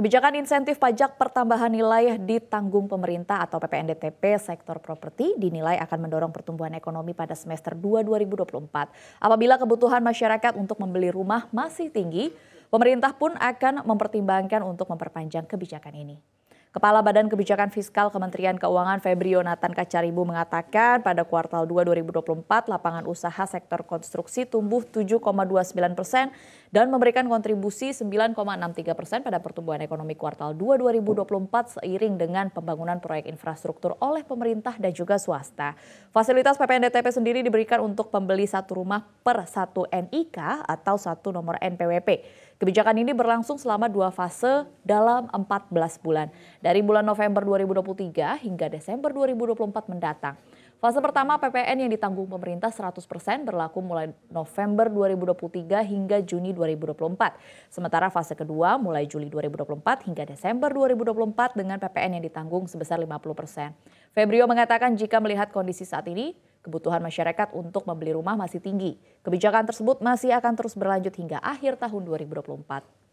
Kebijakan insentif pajak pertambahan nilai ditanggung pemerintah atau PPNDTP sektor properti dinilai akan mendorong pertumbuhan ekonomi pada semester 2 2024. Apabila kebutuhan masyarakat untuk membeli rumah masih tinggi, pemerintah pun akan mempertimbangkan untuk memperpanjang kebijakan ini. Kepala Badan Kebijakan Fiskal Kementerian Keuangan Febri Yonatan Kacaribu mengatakan pada kuartal 2 2024 lapangan usaha sektor konstruksi tumbuh 7,29 persen dan memberikan kontribusi 9,63 persen pada pertumbuhan ekonomi kuartal 2 2024 seiring dengan pembangunan proyek infrastruktur oleh pemerintah dan juga swasta. Fasilitas PPNDTP sendiri diberikan untuk pembeli satu rumah per satu NIK atau satu nomor NPWP. Kebijakan ini berlangsung selama dua fase dalam 14 bulan dari bulan November 2023 hingga Desember 2024 mendatang. Fase pertama PPN yang ditanggung pemerintah 100% berlaku mulai November 2023 hingga Juni 2024. Sementara fase kedua mulai Juli 2024 hingga Desember 2024 dengan PPN yang ditanggung sebesar 50%. Febrio mengatakan jika melihat kondisi saat ini, kebutuhan masyarakat untuk membeli rumah masih tinggi. Kebijakan tersebut masih akan terus berlanjut hingga akhir tahun 2024.